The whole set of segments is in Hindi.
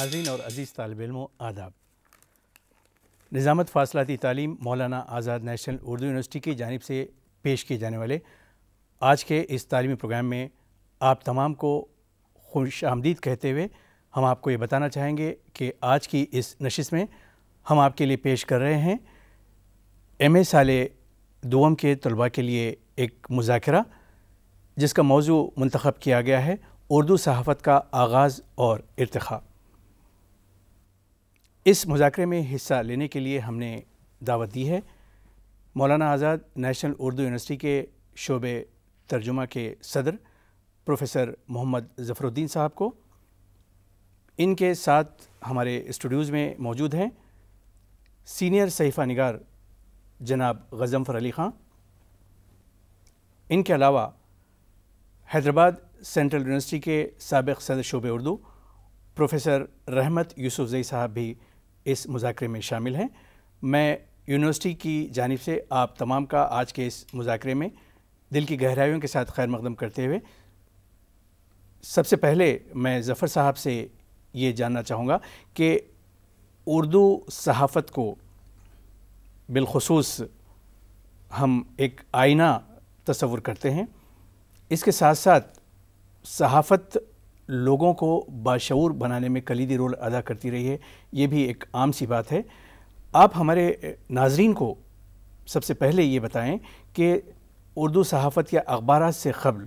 नाजीन और अज़ीज़ तालब आदाब निज़ामत फासलाती तालीम मौलाना आज़ाद नेशनल उर्दू यूनिवर्सिटी की जानब से पेश किए जाने वाले आज के इस तालीमी प्रोग्राम में आप तमाम को खुश आमदीद कहते हुए हम आपको ये बताना चाहेंगे कि आज की इस नशिस में हम आपके लिए पेश कर रहे हैं एम ए साल दोम के तलबा के लिए एक मुजाकरा जिसका मौजू मंतखब किया गया है उर्दू सहाफ़त का आगाज़ और इरतखा इस मुजाकरे में हिस्सा लेने के लिए हमने दावत दी है मौलाना आज़ाद नेशनल उर्दू यूनिवर्सिटी के शोबे तर्जुमा के सदर प्रोफेसर मोहम्मद ज़फ़रुद्दीन साहब को इनके साथ हमारे स्टूडियोज़ में मौजूद हैं सीनियर सहीफ़ा निगार जनाब गज़म्फर अली ख़ान इनके अलावा हैदराबाद सेंट्रल यूनिवर्सिटी के सबक सदर शोबे उर्दू प्रोफेसर रहमत यूसुफ़ई साहब भी इस मुजाकरे में शामिल हैं मैं यूनिवर्सिटी की जानब से आप तमाम का आज के इस मुजाकरे में दिल की गहराइयों के साथ खैर मकदम करते हुए सबसे पहले मैं ज़फ़र साहब से ये जानना चाहूँगा कि उर्दू सहाफ़त को बिलखसूस हम एक आईना तस्वुर करते हैं इसके साथ साथ सहाफ़त लोगों को बाशूर बनाने में कलीदी रोल अदा करती रही है ये भी एक आम सी बात है आप हमारे नाजरीन को सबसे पहले ये बताएं कि उर्दू सहाफ़त या अखबार से कबल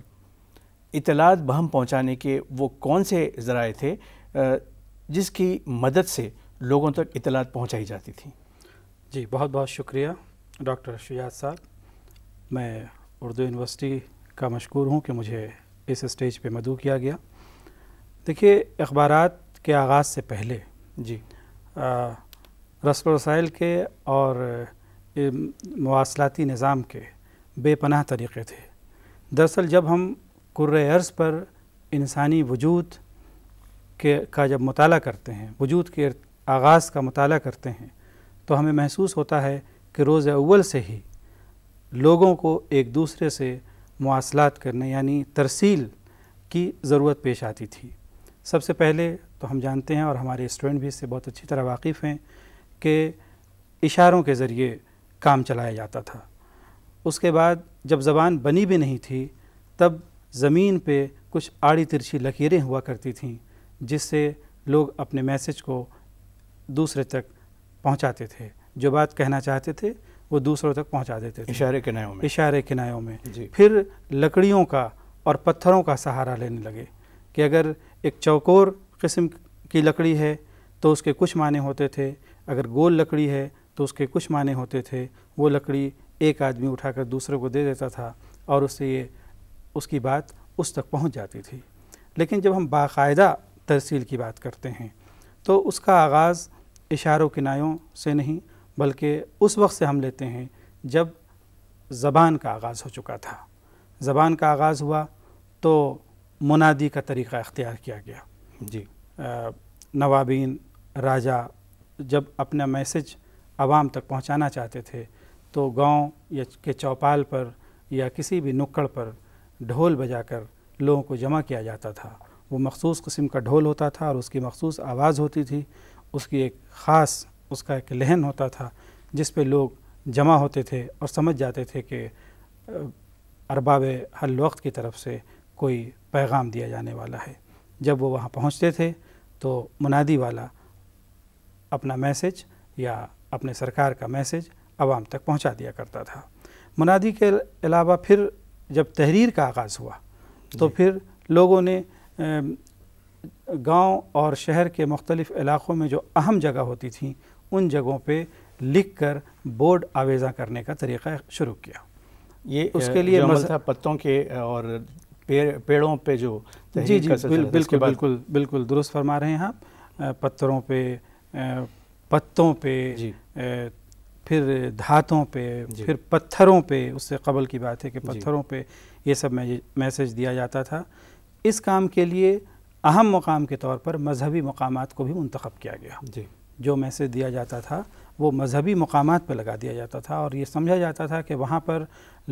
इतलात बहम पहुँचाने के वो कौन से ज़राए थे जिसकी मदद से लोगों तक इतलात पहुँचाई जाती थी जी बहुत बहुत शुक्रिया डॉक्टर शुजात साहब मैं उर्दू यूनिवर्सिटी का मशहूर हूँ कि मुझे इस स्टेज पे मदू किया गया देखिए अखबार के आगाज़ से पहले जी रसम वसाइल के और मवासलाती निज़ाम के बेपनाह तरीक़े थे दरअसल जब हम कुर्र अर्ज़ पर इंसानी वजूद के का जब मताल करते हैं वजूद के आगाज़ का मताल करते हैं तो हमें महसूस होता है कि रोज़ अव्वल से ही लोगों को एक दूसरे से मवासलात करने यानी तरसील की ज़रूरत पेश आती थी सबसे पहले तो हम जानते हैं और हमारे स्टूडेंट भी इससे बहुत अच्छी तरह वाकिफ़ हैं कि इशारों के ज़रिए काम चलाया जाता था उसके बाद जब ज़बान बनी भी नहीं थी तब ज़मीन पे कुछ आड़ी तिरछी लकीरें हुआ करती थीं जिससे लोग अपने मैसेज को दूसरे तक पहुंचाते थे जो बात कहना चाहते थे वो दूसरों तक पहुंचा देते थे इशारे किनायों में इशारे किनायों में फिर लकड़ियों का और पत्थरों का सहारा लेने लगे कि अगर एक चौकोर किस्म की लकड़ी है तो उसके कुछ माने होते थे अगर गोल लकड़ी है तो उसके कुछ माने होते थे वो लकड़ी एक आदमी उठाकर दूसरे को दे देता था और उससे ये उसकी बात उस तक पहुंच जाती थी लेकिन जब हम बाकायदा तरसील की बात करते हैं तो उसका आगाज़ इशारों किनायों से नहीं बल्कि उस वक्त से हम लेते हैं जब ज़बान का आगाज़ हो चुका था ज़बान का आगाज़ हुआ तो मुनादी का तरीक़ा अख्तियार किया गया जी नवाबीन राजा जब अपना मैसेज आवाम तक पहुंचाना चाहते थे तो गांव या के चौपाल पर या किसी भी नुक्कड़ पर ढोल बजाकर लोगों को जमा किया जाता था वो मखसूस कस्म का ढोल होता था और उसकी मखसूस आवाज़ होती थी उसकी एक ख़ास उसका एक लहन होता था जिस पे लोग जमा होते थे और समझ जाते थे कि अरबाब हल वक्त की तरफ से कोई पैगाम दिया जाने वाला है जब वो वहाँ पहुँचते थे तो मुनादी वाला अपना मैसेज या अपने सरकार का मैसेज आवाम तक पहुँचा दिया करता था मुनादी के अलावा फिर जब तहरीर का आगाज़ हुआ तो फिर लोगों ने गांव और शहर के मुख्तलिफ़ इलाक़ों में जो अहम जगह होती थी उन जगहों पे लिख कर बोर्ड आवेज़ा करने का तरीक़ा शुरू किया ये उसके लिए मज़... पत्तों के और पेड़ पेड़ों पे जो जी जी बिल, बिल्कुल बिल्कुल बिल्कुल दुरुस्त फरमा रहे हैं आप पत्थरों पे पत्तों पे फिर धातों पे फिर पत्थरों पे उससे कबल की बात है कि पत्थरों पे ये सब मैसेज दिया जाता था इस काम के लिए अहम मकाम के तौर पर मजहबी मकाम को भी मंतखब किया गया जी जो मैसेज दिया जाता था वो मजहबी मकाम पर लगा दिया जाता था और ये समझा जाता था कि वहाँ पर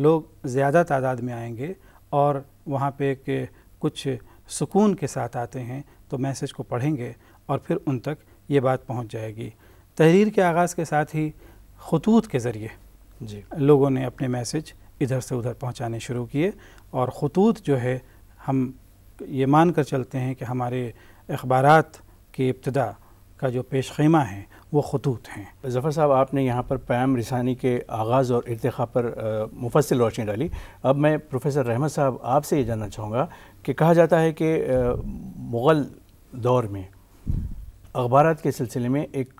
लोग ज़्यादा तादाद में आएंगे और वहाँ पे के कुछ सुकून के साथ आते हैं तो मैसेज को पढ़ेंगे और फिर उन तक ये बात पहुँच जाएगी तहरीर के आगाज़ के साथ ही खतूत के ज़रिए जी लोगों ने अपने मैसेज इधर से उधर पहुँचाने शुरू किए और खतूत जो है हम ये मान कर चलते हैं कि हमारे अखबार की इब्तदा का जो पेश खेमा है वो खतूत हैं ज़फ़र साहब आपने यहाँ पर पैम रिसानी के आगाज़ और इरतखा पर मुफसल रोशनी डाली अब मैं प्रोफेसर रहमत साहब आपसे ये जानना चाहूँगा कि कहा जाता है कि मुग़ल दौर में अखबार के सिलसिले में एक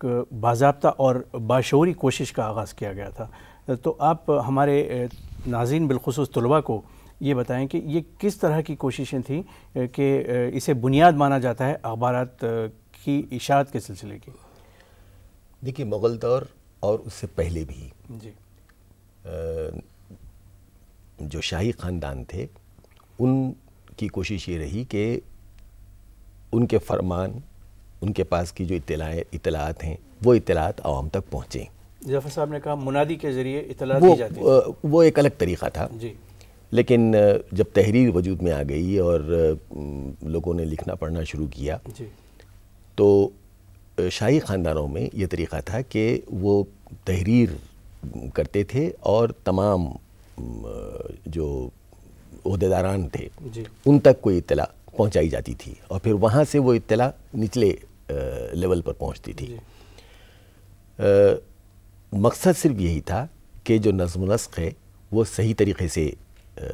बाबा और बाशोरी कोशिश का आगाज़ किया गया था तो आप हमारे नाजीन बिलखसूस तलबा को ये बताएं कि ये किस तरह की कोशिशें थीं कि इसे बुनियाद माना जाता है अखबार की इशात के सिलसिले की देखिए मुग़ल दौर और उससे पहले भी जी जो शाही ख़ानदान थे उनकी कोशिश ये रही कि उनके फरमान उनके पास की जो इतलाएँ इतलात हैं वो इतलात आवाम तक पहुँचें जफर साहब ने कहा मुनादी के ज़रिए इतला वो, वो, वो एक अलग तरीक़ा था जी लेकिन जब तहरीर वजूद में आ गई और लोगों ने लिखना पढ़ना शुरू किया जी तो शाही ख़ानदानों में ये तरीक़ा था कि वो तहरीर करते थे और तमाम जो अहदेदारान थे उन तक कोई इतला पहुंचाई जाती थी और फिर वहाँ से वो इतला निचले लेवल पर पहुंचती थी आ, मकसद सिर्फ यही था कि जो नजम नस्क है वो सही तरीके से आ,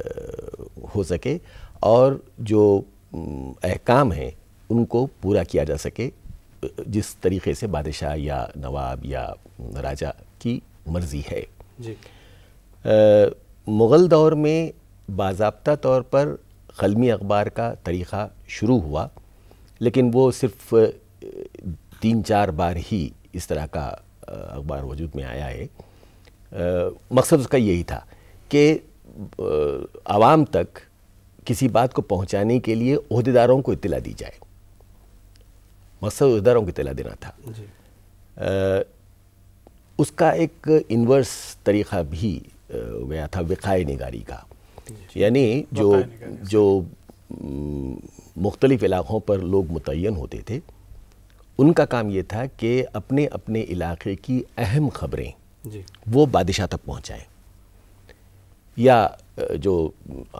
हो सके और जो अहकाम हैं उनको पूरा किया जा सके जिस तरीके से बादशाह या नवाब या राजा की मर्ज़ी है मुग़ल दौर में बाबा तौर पर कलमी अखबार का तरीक़ा शुरू हुआ लेकिन वो सिर्फ़ तीन चार बार ही इस तरह का अखबार वजूद में आया है मकसद उसका यही था कि आवाम तक किसी बात को पहुंचाने के लिए अहदेदारों को इतला दी जाए मकसद की को तला देना था आ, उसका एक इन्वर्स तरीक़ा भी गया था विकाय निगारी का यानी जो जो मुख्तलिफ़ इलाक़ों पर लोग मुतन होते थे उनका काम ये था कि अपने अपने इलाके की अहम खबरें वो बादशाह तक पहुँचाएँ या जो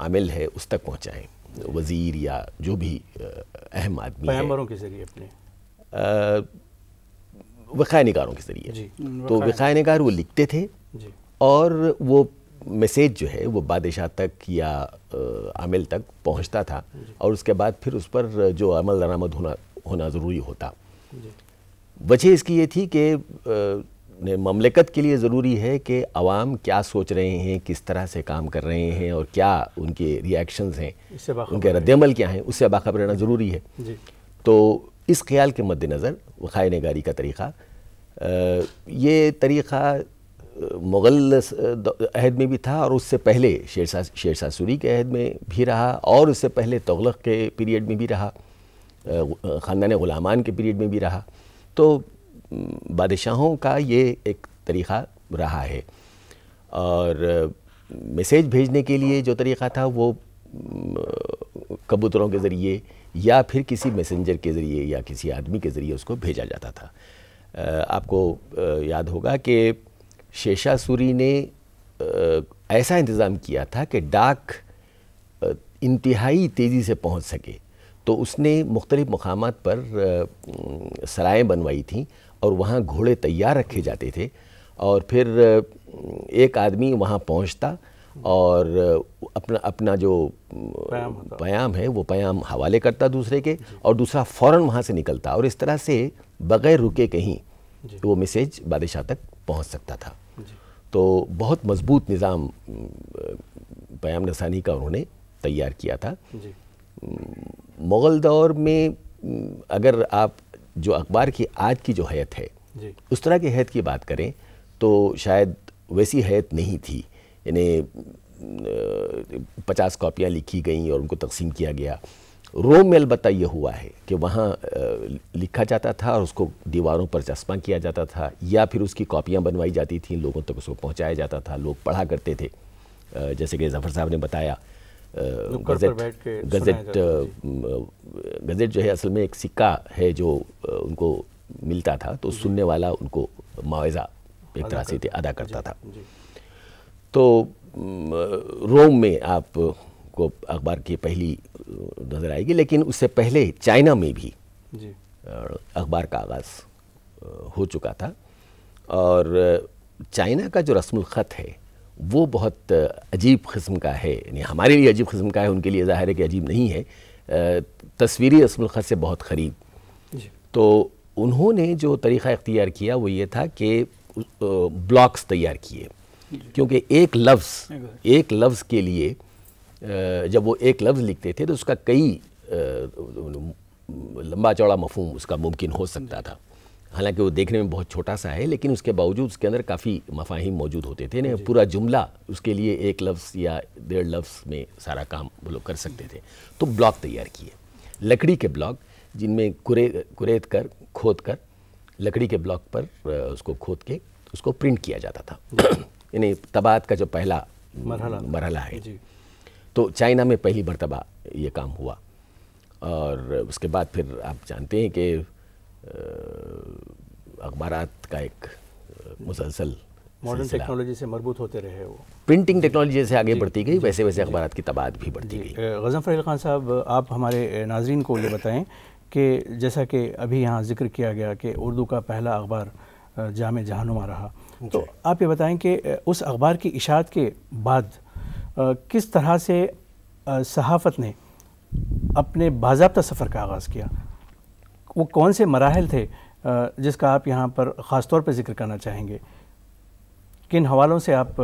आमिल है उस तक पहुँचाएँ वज़ीर या जो भी अहम आदमी पैगम्बरों के ज़रिए अपने वक़ाय नगारों के ज़रिए तो वक़ाय नगार वो लिखते थे और वो मैसेज जो है वो बादशाह तक या आमिल तक पहुंचता था और उसके बाद फिर उस पर जो अमल दरामद होना होना ज़रूरी होता वजह इसकी ये थी कि ममलिकत के लिए ज़रूरी है कि आवाम क्या सोच रहे हैं किस तरह से काम कर रहे हैं और क्या उनके रिएक्शंस हैं उनके रद्दमल क्या हैं उससे बाखबर रहना ज़रूरी है तो इस ख्याल के मद्देनज़र वाय नगारी का तरीक़ा ये तरीक़ा मुग़ल अहद में भी था और उससे पहले शेरशाह शेरशाह सूरी के अहद में भी रहा और उससे पहले तगलक के पीरियड में भी रहा ख़ानदान ग़ुलामान के पीरियड में भी रहा तो बादशाहों का ये एक तरीक़ा रहा है और मैसेज भेजने के लिए जो तरीक़ा था वो कबूतरों के ज़रिए या फिर किसी मैसेंजर के ज़रिए या किसी आदमी के ज़रिए उसको भेजा जाता था आपको याद होगा कि सूरी ने ऐसा इंतज़ाम किया था कि डाक इंतहाई तेज़ी से पहुंच सके तो उसने मुख्तलिफ़ मकाम पर सराएँ बनवाई थी और वहाँ घोड़े तैयार रखे जाते थे और फिर एक आदमी वहाँ पहुँचता और अपना अपना जो प्याम है वो प्याम हवाले करता दूसरे के और दूसरा फ़ौर वहाँ से निकलता और इस तरह से बग़ैर रुके कहीं तो वो मैसेज बादशाह तक पहुँच सकता था तो बहुत मजबूत निज़ाम प्याम रसानी का उन्होंने तैयार किया था मुग़ल दौर में अगर आप जो अखबार की आज की जो हैत है उस तरह की हैत की बात करें तो शायद वैसी हैत नहीं थी यानी पचास कापियाँ लिखी गई और उनको तकसीम किया गया रोम में अलबत् यह हुआ है कि वहाँ लिखा जाता था और उसको दीवारों पर चश्मा किया जाता था या फिर उसकी कापियाँ बनवाई जाती थी लोगों तक उसको पहुँचाया जाता था लोग पढ़ा करते थे जैसे कि जफ़र साहब ने बताया गज़ट गज़ट गज़ट जो है असल में एक सिक्का है जो उनको मिलता था तो सुनने वाला उनको मुआवजा एक तरह से अदा करता था तो रोम में आप को अखबार की पहली नज़र आएगी लेकिन उससे पहले चाइना में भी अखबार का आगाज़ हो चुका था और चाइना का जो रस्म ख़त है वो बहुत अजीब किस्म का है यानी हमारे लिए अजीब किस्म का है उनके लिए ज़ाहिर है कि अजीब नहीं है तस्वीरी रस्म ख़त से बहुत करीब तो उन्होंने जो तरीक़ा इख्तियार किया वो ये था कि ब्लॉक्स तैयार किए क्योंकि एक लफ्ज़ एक लफ्ज़ के लिए जब वो एक लफ्ज़ लिखते थे तो उसका कई लंबा चौड़ा मफहम उसका मुमकिन हो सकता था हालांकि वो देखने में बहुत छोटा सा है लेकिन उसके बावजूद उसके अंदर काफ़ी मफाहिम मौजूद होते थे ना पूरा जुमला उसके लिए एक लफ्ज़ या डेढ़ लफ्ज़ में सारा काम वो लोग कर सकते थे तो ब्लॉक तैयार किए लकड़ी के ब्लॉक जिनमें कुरे कुरेद कर खोद कर लकड़ी के ब्लॉक पर उसको खोद के उसको प्रिंट किया जाता था यानी तबाद का जो पहला मरहला है तो चाइना में पहली मरतबा ये काम हुआ और उसके बाद फिर आप जानते हैं कि अखबार का एक मुसलसल मॉडर्न टेक्नोलॉजी से मरबूत होते रहे वो प्रिंटिंग टेक्नोलॉजी से आगे बढ़ती गई वैसे वैसे अखबार की तबाद भी बढ़ती गई गज़म फ़रील खान साहब आप हमारे नाजरन को ये बताएं कि जैसा कि अभी यहाँ जिक्र किया गया कि उर्दू का पहला अखबार जाम जहानुमा रहा तो आप ये बताएं कि उस अखबार की इशात के बाद आ, किस तरह से सहाफत ने अपने बाबा सफ़र का आगाज़ किया वो कौन से मराहल थे जिसका आप यहाँ पर ख़ास तौर पर ज़िक्र करना चाहेंगे किन हवालों से आप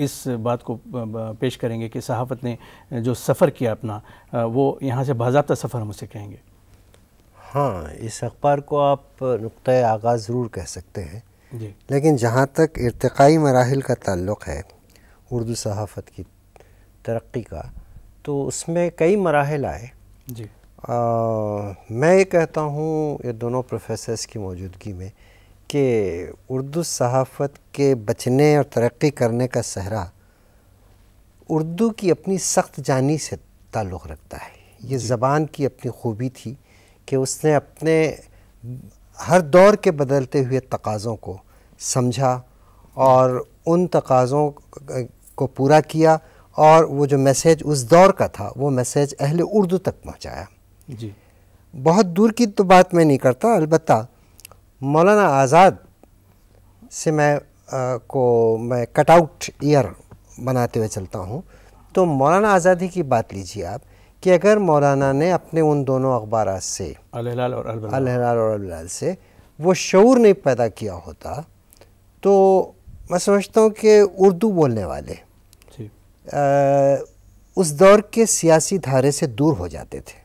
इस बात को पेश करेंगे कि सहाफत ने जो सफ़र किया अपना वो यहाँ से बाबा सफ़र हम उसे कहेंगे हाँ इस अखबार को आप नुक़ आगाज़ ज़रूर कह सकते हैं लेकिन जहाँ तक इरतई मराहल का ताल्लुक़ है उर्दू सहाफ़त की तरक्की का तो उसमें कई मराहल आए जी आ, मैं ये कहता हूँ ये दोनों प्रोफेसर्स की मौजूदगी में कि उर्दू सहाफ़त के बचने और तरक्की करने का सहरा उर्दू की अपनी सख्त जानी से ताल्लुक़ रखता है ये ज़बान की अपनी खूबी थी कि उसने अपने हर दौर के बदलते हुए तकाज़ों को समझा और उन तकाज़ों को पूरा किया और वो जो मैसेज उस दौर का था वो मैसेज अहल उर्दू तक पहुँचाया जी बहुत दूर की तो बात मैं नहीं करता अलबत् मौलाना आज़ाद से मैं आ, को मैं कटआउट ईयर बनाते हुए चलता हूँ तो मौलाना आज़ादी की बात लीजिए आप कि अगर मौलाना ने अपने उन दोनों अखबार से अलहलाल और अलहलाल और से वो शूर नहीं पैदा किया होता तो मैं समझता हूँ कि उर्दू बोलने वाले आ, उस दौर के सियासी धारे से दूर हो जाते थे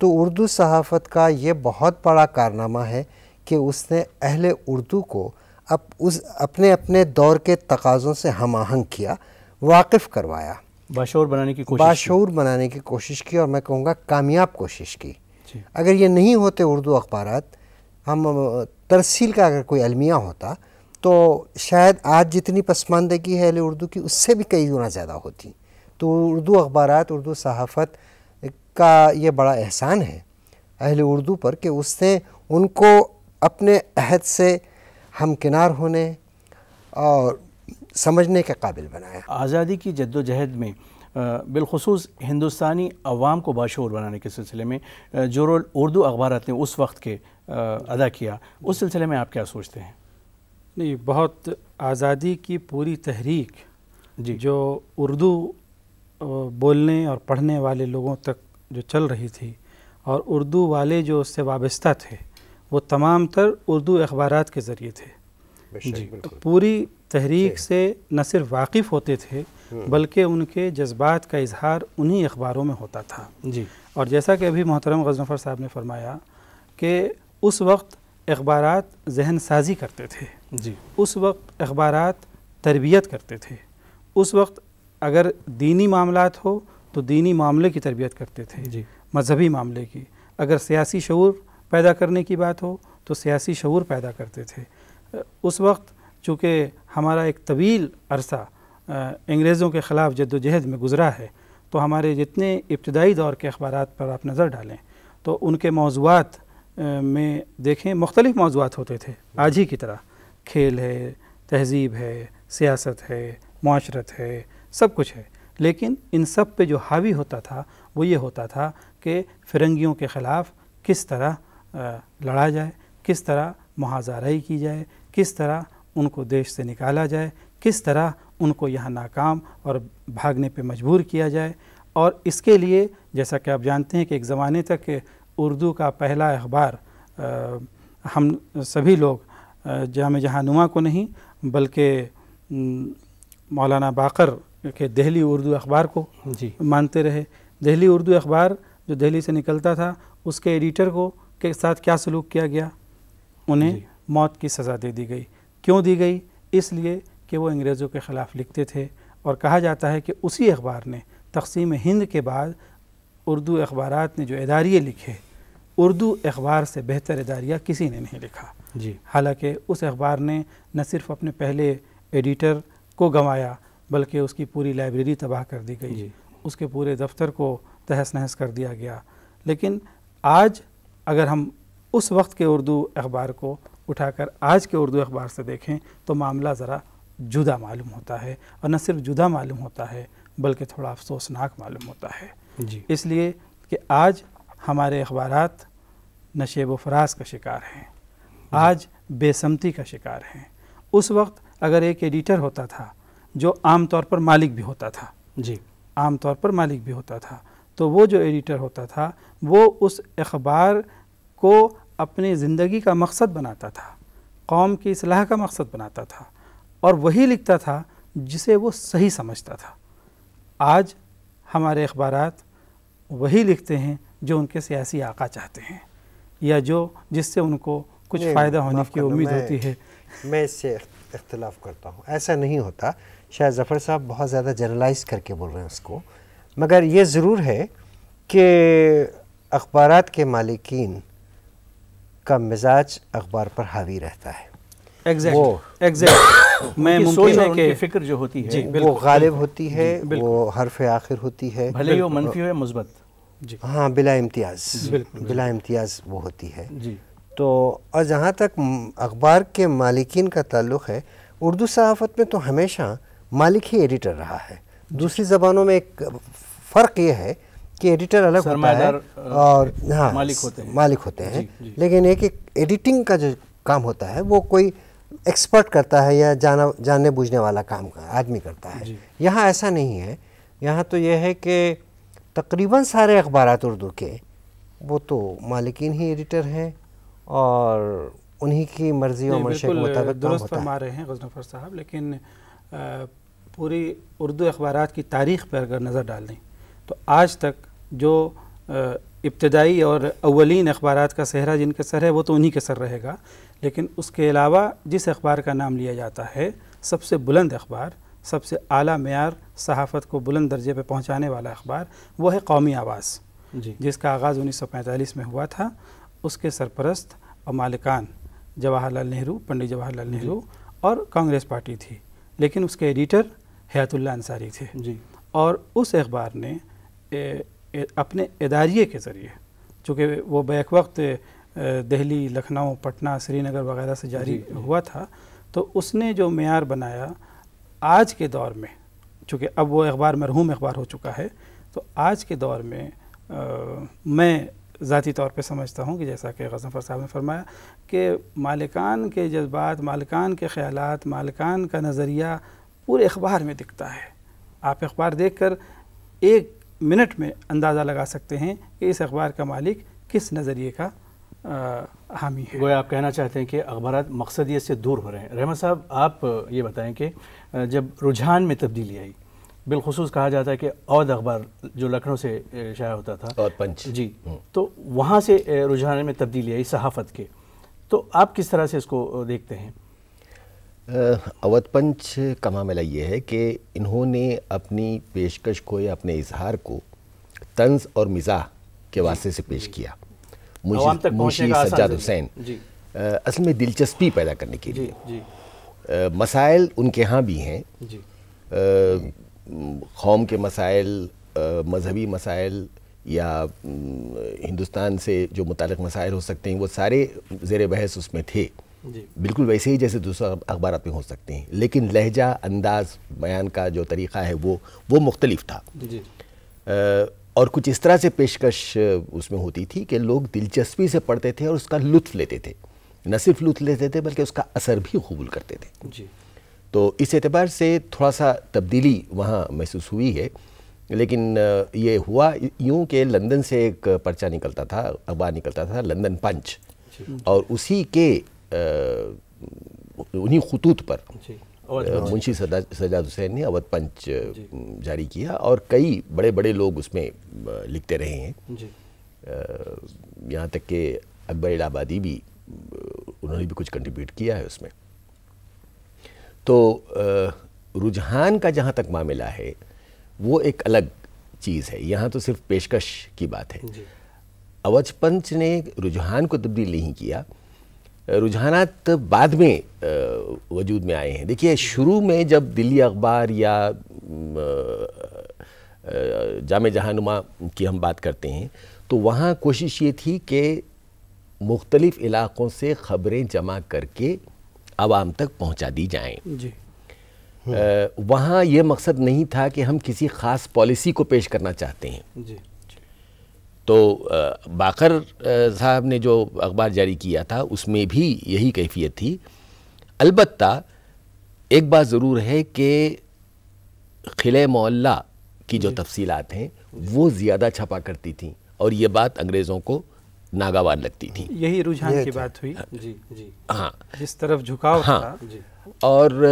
तो उर्दू सहाफ़त का ये बहुत बड़ा कारनामा है कि उसने अहले उर्दू को अप उस अपने अपने दौर के तकाज़ों से हम आहंग किया वाकिफ़ करवाया बाशोर बनाने की कोशिश बाशौर बनाने की कोशिश की और मैं कहूँगा कामयाब कोशिश की अगर ये नहीं होते उर्दू अखबार हम तरसील का अगर कोई अलमिया होता तो शायद आज जितनी पसमानदगी है उर्दू की उससे भी कई गुना ज़्यादा होती तो उर्दू अखबार उर्दू सहाफ़त का ये बड़ा एहसान है अहल उर्दू पर कि उसने उनको अपने अहद से हमकिनार होने और समझने के काबिल बनाया आज़ादी की जद्दोजहद में बिलखसूस हिंदुस्तानी अवाम को बाशूर बनाने के सिलसिले में जो रोल उर्दू अखबार ने उस वक्त के अदा किया उस सिलसिले में आप क्या सोचते हैं नहीं बहुत आज़ादी की पूरी तहरीक जी जो उर्दू बोलने और पढ़ने वाले लोगों तक जो चल रही थी और उर्दू वाले जो उससे वाबस्ता थे वो तमाम तर उर्दू अखबार के ज़रिए थे जी तो पूरी तहरीक से न सिर्फ वाकिफ़ होते थे हम्म। बल्कि उनके जज्बात का इजहार उन्हीं अखबारों में होता था जी और जैसा कि अभी मोहतरम गजनफ़र साहब ने फरमाया कि उस वक्त अखबार जहन साजी करते थे जी उस वक्त अखबार तरबियत करते थे उस वक्त अगर दीनी मामला हो तो दीनी मामले की तरबियत करते थे जी मजहबी मामले की अगर सियासी शूर पैदा करने की बात हो तो सियासी शूर पैदा करते थे उस वक्त चूँकि हमारा एक तवील अरसा अंग्रेज़ों के ख़िलाफ़ जद्दोजहद में गुज़रा है तो हमारे जितने इब्तदाई दौर के अखबार पर आप नज़र डालें तो उनके मौजूद में देखें मुख्तलिफ़ मौजूद होते थे आज ही की तरह खेल है तहजीब है सियासत है माशरत है सब कुछ है लेकिन इन सब पे जो हावी होता था वो ये होता था कि फिरंगियों के ख़िलाफ़ किस तरह लड़ा जाए किस तरह मुहाजाराई की जाए किस तरह उनको देश से निकाला जाए किस तरह उनको यहाँ नाकाम और भागने पे मजबूर किया जाए और इसके लिए जैसा कि आप जानते हैं कि एक ज़माने तक उर्दू का पहला अखबार हम सभी लोग जाम जहानुमा को नहीं बल्कि मौलाना बाकर के दिल्ली उर्दू अखबार को जी मानते रहे दिल्ली उर्दू अखबार जो दिल्ली से निकलता था उसके एडिटर को के साथ क्या सलूक किया गया उन्हें मौत की सज़ा दे दी गई क्यों दी गई इसलिए कि वो अंग्रेज़ों के ख़िलाफ़ लिखते थे और कहा जाता है कि उसी अखबार ने तकसीम हिंद के बाद उर्दू अखबार ने जो इदारे लिखे उर्दू अखबार से बेहतर इदारिया किसी ने नहीं लिखा जी हालांकि उस अखबार ने न सिर्फ अपने पहले एडिटर को गंवाया बल्कि उसकी पूरी लाइब्रेरी तबाह कर दी गई उसके पूरे दफ्तर को तहस नहस कर दिया गया लेकिन आज अगर हम उस वक्त के उर्दू अखबार को उठाकर आज के उर्दू अखबार से देखें तो मामला ज़रा जुदा मालूम होता है और न सिर्फ जुदा मालूम होता है बल्कि थोड़ा अफसोसनाक मालूम होता है जी इसलिए कि आज हमारे अखबार नशेब व फराज का शिकार हैं आज बेसमती का शिकार हैं उस वक्त अगर एक एडिटर होता था जो आम तौर पर मालिक भी होता था जी आम तौर पर मालिक भी होता था तो वो जो एडिटर होता था वो उस अखबार को अपने ज़िंदगी का मकसद बनाता था कौम की असलाह का मकसद बनाता था और वही लिखता था जिसे वो सही समझता था आज हमारे अखबार वही लिखते हैं जो उनके सियासी आका चाहते हैं या जो जिससे उनको कुछ फ़ायदा होने की उम्मीद होती है मैं इससे इख्तलाफ करता हूँ ऐसा नहीं होता शायद ज़फ़र साहब बहुत ज़्यादा जनरलाइज करके बोल रहे हैं उसको मगर ये ज़रूर है कि अखबार के मालिकीन का मिजाज अखबार पर हावी रहता है exactly, वो exactly. मैं मुमकिन है कि फिक्र जो होती है वो गालिब होती है वो हरफ आखिर होती है भले वो मनफी हो या मुस्बत हाँ बिला इम्तियाज बिला इम्तियाज वो होती है तो और जहाँ तक अखबार के मालिकीन का ताल्लुक़ है उर्दू सहाफ़त में तो हमेशा मालिक ही एडिटर रहा है दूसरी ज़बानों में एक फ़र्क ये है कि एडिटर अलग होता है और हाँ मालिक होते हैं मालिक होते हैं जी, जी। लेकिन एक एक एडिटिंग का जो काम होता है वो कोई एक्सपर्ट करता है या जाना जानने बूझने वाला काम का आदमी करता है यहाँ ऐसा नहीं है यहाँ तो यह है कि तकरीबन सारे अखबार उर्दू के वो तो मालिकीन ही एडिटर हैं और उन्हीं की मर्जी और मंशे के मुताबिक दुरुस्त फरमा रहे हैं गजनफर साहब लेकिन पूरी उर्दू अखबार की तारीख पर अगर नज़र डाल दें तो आज तक जो इब्तदाई और अवलिन अखबार का सहरा जिनके सर है वो तो उन्हीं के सर रहेगा लेकिन उसके अलावा जिस अखबार का नाम लिया जाता है सबसे बुलंद अखबार सबसे आला मैार सहाफ़त को बुलंद दर्जे पर पहुँचाने वाला अखबार वो है कौमी आवाज़ जी जिसका आगाज़ 1945 में हुआ था उसके सरपरस्त और मालिकान जवाहरलाल नेहरू पंडित जवाहरलाल नेहरू और कांग्रेस पार्टी थी लेकिन उसके एडिटर हयातुल्ला अंसारी थे जी और उस अखबार ने अपने इदारिए के ज़रिए चूँकि वो बैक वक्त दिल्ली लखनऊ पटना श्रीनगर वगैरह से जारी हुआ था तो उसने जो मैार बनाया आज के दौर में चूँकि अब वो अखबार मरहूम अखबार हो चुका है तो आज के दौर में आ, मैं ज़ाती तौर पर समझता हूँ कि जैसा कि गजफ़र साहब ने फरमाया कि मालिकान के जज्बात मालिकान के ख्याल मालिकान का नज़रिया पूरे अखबार में दिखता है आप अखबार देख कर एक मिनट में अंदाज़ा लगा सकते हैं कि इस अखबार का मालिक किस नज़रिए का हामी है गोया आप कहना चाहते हैं कि अखबार मकसदियत से दूर हो रहे हैं रहमत साहब आप ये बताएं कि जब रुझान में तब्दीली आई बिलखसूस कहा जाता है कि अवध अखबार जो लखनऊ से शाया होता था और पंच जी हम्म। तो वहाँ से रुझान में तब्दीली आई सहाफ़त के तो आप किस तरह से इसको देखते हैं अवध पंच का मामला ये है कि इन्होंने अपनी पेशकश को या अपने इजहार को तंज और मिजाह के वास्ते से पेश किया मुंशी सज्जाद हुसैन असल में दिलचस्पी पैदा करने के लिए मसाइल उनके यहाँ भी हैं कौम के मसाइल मजहबी मसाइल या हिंदुस्तान से जो मुतल मसाइल हो सकते हैं वो सारे ज़ेर बहस उसमें थे बिल्कुल वैसे ही जैसे दूसरा अखबार में हो सकते हैं लेकिन लहजा अंदाज बयान का जो तरीक़ा है वो वो मुख्तलिफ था जी। आ, और कुछ इस तरह से पेशकश उसमें होती थी कि लोग दिलचस्पी से पढ़ते थे और उसका लुत्फ लेते थे न सिर्फ लुत्फ लेते थे बल्कि उसका असर भी कबूल करते थे जी। तो इस एतबार से थोड़ा सा तब्दीली वहाँ महसूस हुई है लेकिन ये हुआ यूँ कि लंदन से एक पर्चा निकलता था अखबार निकलता था लंदन पंच और उसी के उन्हीं खतूत पर मुंशी सजाद हुसैन ने अवध पंच जारी किया और कई बड़े बड़े लोग उसमें लिखते रहे हैं यहाँ तक के अकबर इलाहाबादी भी उन्होंने भी कुछ कंट्रीब्यूट किया है उसमें तो रुझान का जहाँ तक मामला है वो एक अलग चीज़ है यहाँ तो सिर्फ पेशकश की बात है अवध पंच ने रुझान को तब्दील नहीं किया रुझानात बाद में वजूद में आए हैं देखिए शुरू में जब दिल्ली अखबार या जाम जहानुमा की हम बात करते हैं तो वहाँ कोशिश ये थी कि मुख्तलिफ़ इलाक़ों से ख़बरें जमा करके आवाम तक पहुँचा दी जाएँ जी वहाँ ये मकसद नहीं था कि हम किसी ख़ास पॉलिसी को पेश करना चाहते हैं जी तो बाकर साहब ने जो अखबार जारी किया था उसमें भी यही कैफियत थी अलबत् एक बात ज़रूर है कि खिले मोल्ला की जो तफसीलात हैं वो ज़्यादा छपा करती थी और ये बात अंग्रेज़ों को नागावार लगती थी यही रुझान की बात हुई हाँ। जी जी हाँ जिस तरफ झुकाव हाँ और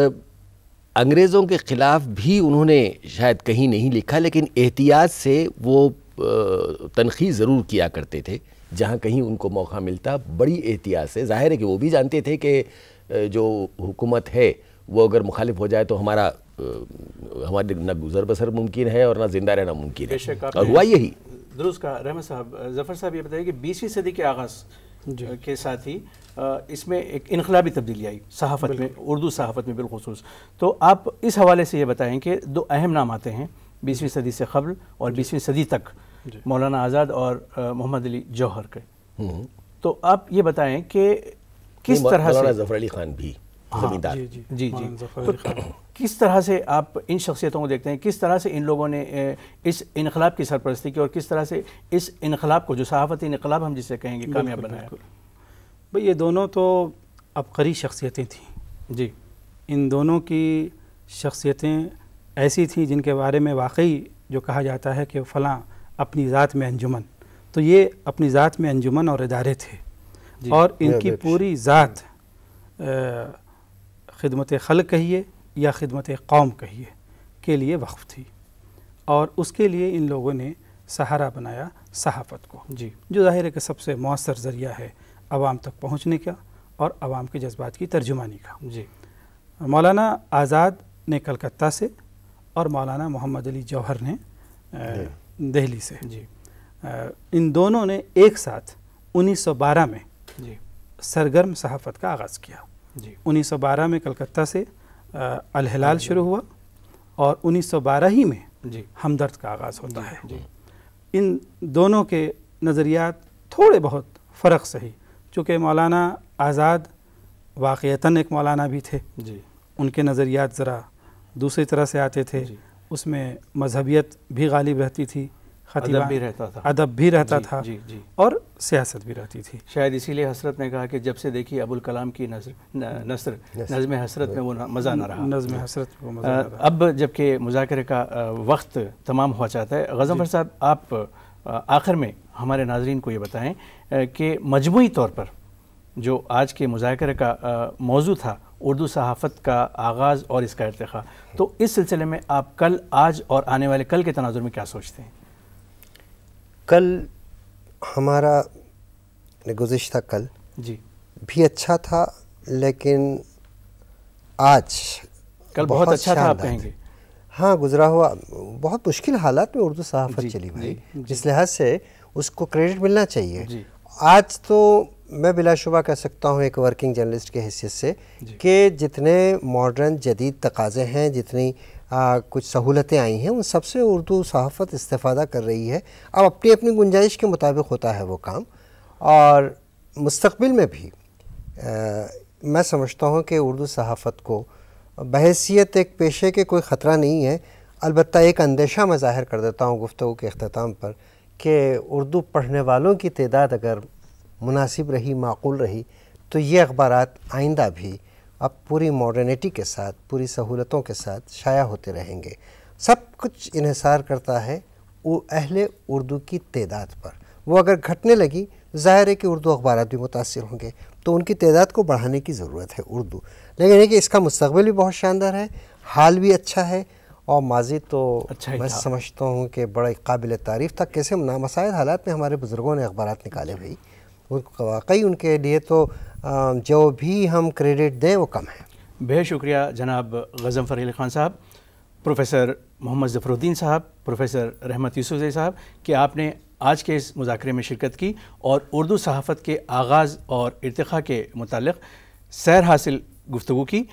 अंग्रेज़ों के ख़िलाफ़ भी उन्होंने शायद कहीं नहीं लिखा लेकिन एहतियात से वो तनखी ज़रूर किया करते थे जहाँ कहीं उनको मौका मिलता बड़ी एहतियात से जाहिर है कि वो भी जानते थे कि जो हुकूमत है वो अगर मुखालिफ हो जाए तो हमारा हमारे ना गुजर बसर मुमकिन है और ना जिंदा रहना मुमकिन है और हुआ यही दुरुस्त का रहमत साहब जफ़र साहब ये बताइए कि बीसवीं सदी के आगाज़ के साथ ही इसमें एक इनकलाबी तब्दीली आई सहाफ़त में उर्दू सहाफ़त में बिलखसूस तो आप इस हवाले से ये बताएं कि दो अहम नाम आते हैं बीसवीं सदी से कबल और बीसवीं सदी तक मौलाना आज़ाद और मोहम्मद अली जौहर के हम्म। तो आप ये बताएं कि किस तरह से जफर अली खान भी हाँ, जमींदार जी जी, जी, जी। तो किस तरह से आप इन शख्सियतों को देखते हैं किस तरह से इन लोगों ने इस इनकलाब की सरपरस्ती की और किस तरह से इस इनकलाब को जो सहाफती इनकलाब हम जिसे कहेंगे कामयाब बनाया भाई ये दोनों तो अबकरी शख्सियतें थीं जी इन दोनों की शख्सियतें ऐसी थी जिनके बारे में वाकई जो कहा जाता है कि फ़लाँ अपनी ज़ात में अंजुमन तो ये अपनी ज़ात में अंजुमन और इदारे थे और इनकी पूरी ज़ात खिदमत खल कहिए या खिदमत कौम कहिए के लिए वक्फ़ थी और उसके लिए इन लोगों ने सहारा बनाया सहाफ़त को जी जो ज़ाहिर है कि सबसे मौसर ज़रिया है आवाम तक पहुँचने का और आवाम के जज्बात की तर्जुमानी का जी मौलाना आज़ाद ने कलकत्ता से और मौलाना मोहम्मद अली जौहर ने दिल्ली से जी इन दोनों ने एक साथ 1912 में जी सरगर्म सहाफ़त का आगाज़ किया जी 1912 में कलकत्ता से अलहलाल शुरू हुआ और 1912 ही में जी हमदर्द का आगाज़ होता है जी इन दोनों के नज़रियात थोड़े बहुत फ़र्क सही चूँकि मौलाना आज़ाद वाक़ता एक मौलाना भी थे जी उनके नज़रियात ज़रा दूसरी तरह से आते थे उसमें मजहबियत भी गालिब रहती थी अदब भी रहता था अदब भी रहता जी, था जी, जी। और सियासत भी रहती थी शायद इसीलिए हसरत ने कहा कि जब से देखी अबुल कलाम की नसर नसर नज़म हसरत में वो मज़ा ना रहा नज़म हसरत वो मज़ा अब जबकि मुजाकर का वक्त तमाम हो जाता है भर साहब आप आखिर में हमारे नाजरन को ये बताएं कि मजमू तौर पर जो आज के मुजाकर का मौजू था उर्दू सहाफ़त का आगाज़ और इसका इरतखा तो इस सिलसिले में आप कल आज और आने वाले कल के तनाजुर में क्या सोचते हैं कल हमारा गुज्त कल जी भी अच्छा था लेकिन आज कल बहुत, बहुत अच्छा था आप कहेंगे हाँ गुज़रा हुआ बहुत मुश्किल हालात में उर्दू सहाफ़त चली भाई जिस लिहाज से उसको क्रेडिट मिलना चाहिए आज तो मैं बिलाशुबा कह सकता हूँ एक वर्किंग जर्नलिस्ट के हैसियत से कि जितने मॉडर्न जदीद तकाजे हैं जितनी आ, कुछ सहूलतें आई हैं उन सबसे उर्दू सहाफ़त इस्तेफादा कर रही है अब अपनी अपनी गुंजाइश के मुताबिक होता है वो काम और मुस्तबिल में भी आ, मैं समझता हूँ कि उर्दू सहाफ़त को बहसीत एक पेशे के कोई ख़तरा नहीं है अलबत् एक अंदेशा मैं ज़ाहिर कर देता हूँ गुफ्तु के अख्ताम पर कि उर्दू पढ़ने वालों की तदाद अगर मुनासिब रही माकूल रही तो ये अखबार आइंदा भी अब पूरी मॉडर्निटी के साथ पूरी सहूलतों के साथ शाया होते रहेंगे सब कुछ इहसार करता है वो अहल उर्दू की तदाद पर वो अगर घटने लगी ज़ाहिर है कि उर्दू अखबार भी मुतासर होंगे तो उनकी तदाद को बढ़ाने की ज़रूरत है उर्दू लेकिन ये कि इसका मुस्तबिल भी बहुत शानदार है हाल भी अच्छा है और माजी तो अच्छा मैं समझता हूँ कि बड़ा काबिल तारीफ़ था कैसे नामसायद हालात में हमारे बुज़ुर्गों ने अखबार निकाले भाई वाकई उनके लिए तो जो भी हम क्रेडिट दें वो कम है बेहद शुक्रिया जनाब गज़म फ़रील ख़ान साहब प्रोफेसर मोहम्मद ज़फ़रुद्दीन साहब प्रोफेसर रहमत यूसुफ़ साहब कि आपने आज के इस मुजाकरे में शिरकत की और उर्दू सहाफ़त के आगाज़ और इरतखा के मतलब सैर हासिल गुफ्तु की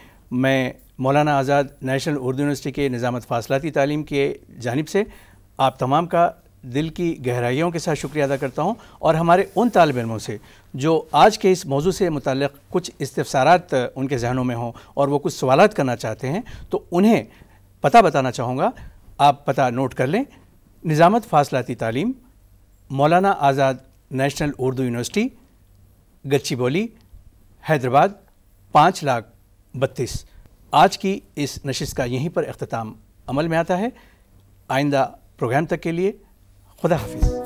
मैं मौलाना आज़ाद नेशनल उर्दू यूनिवर्सिटी के निज़ामत फासलाती तालीम के जानब से आप तमाम का दिल की गहराइयों के साथ शुक्रिया अदा करता हूँ और हमारे उन तालब इलमों से जो आज के इस मौजू से मुतल कुछ इस्तफसारत उनके जहनों में हों और वो कुछ सवाल करना चाहते हैं तो उन्हें पता बताना चाहूँगा आप पता नोट कर लें निज़ामत फासलाती तालीम मौलाना आज़ाद नेशनल उर्दू यूनिवर्सिटी गच्ची बोली हैदराबाद पाँच लाख बत्तीस आज की इस नशिश का यहीं पर अख्ताम अमल में आता है आइंदा प्रोग्राम तक के लिए خدا حافظ